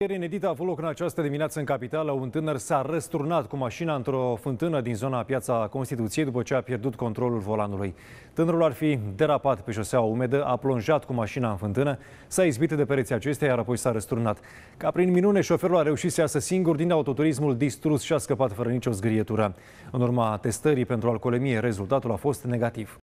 Ieri inedită a avut loc în această dimineață în capitală. Un tânăr s-a răsturnat cu mașina într-o fântână din zona Piața Constituției după ce a pierdut controlul volanului. Tânărul ar fi derapat pe șoseaua umedă, a plonjat cu mașina în fântână, s-a izbit de pereții acestea, iar apoi s-a răsturnat. Ca prin minune, șoferul a reușit să iasă singur din autoturismul distrus și a scăpat fără nicio zgârietură. În urma testării pentru alcoolemie, rezultatul a fost negativ.